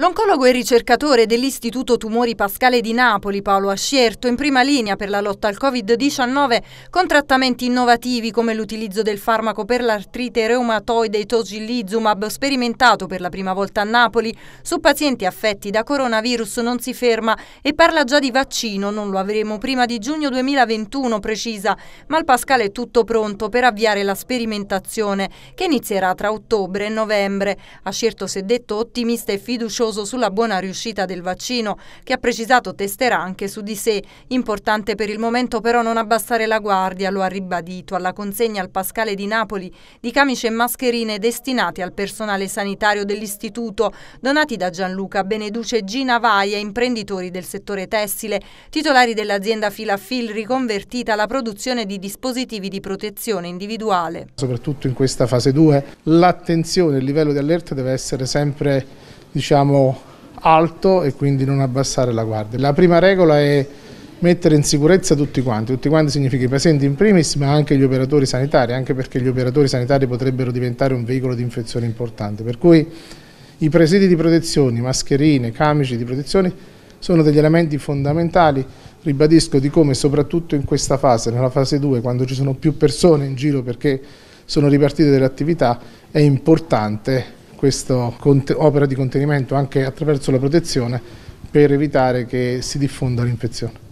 L'oncologo e ricercatore dell'Istituto Tumori Pascale di Napoli, Paolo Ascierto, in prima linea per la lotta al Covid-19 con trattamenti innovativi come l'utilizzo del farmaco per l'artrite reumatoide tocilizumab sperimentato per la prima volta a Napoli su pazienti affetti da coronavirus non si ferma e parla già di vaccino, non lo avremo prima di giugno 2021 precisa, ma il Pascale è tutto pronto per avviare la sperimentazione che inizierà tra ottobre e novembre. Ascierto si è detto ottimista e fiducioso fiducioso sulla buona riuscita del vaccino, che ha precisato testerà anche su di sé. Importante per il momento però non abbassare la guardia, lo ha ribadito alla consegna al Pascale di Napoli di camice e mascherine destinate al personale sanitario dell'istituto, donati da Gianluca Beneduce Gina Vaia, imprenditori del settore tessile, titolari dell'azienda Filafil riconvertita alla produzione di dispositivi di protezione individuale. Soprattutto in questa fase 2 l'attenzione, il livello di allerta deve essere sempre diciamo, alto e quindi non abbassare la guardia. La prima regola è mettere in sicurezza tutti quanti, tutti quanti significa i pazienti in primis ma anche gli operatori sanitari, anche perché gli operatori sanitari potrebbero diventare un veicolo di infezione importante, per cui i presidi di protezione, mascherine, camici di protezione sono degli elementi fondamentali, ribadisco di come soprattutto in questa fase, nella fase 2, quando ci sono più persone in giro perché sono ripartite delle attività, è importante questa opera di contenimento anche attraverso la protezione per evitare che si diffonda l'infezione.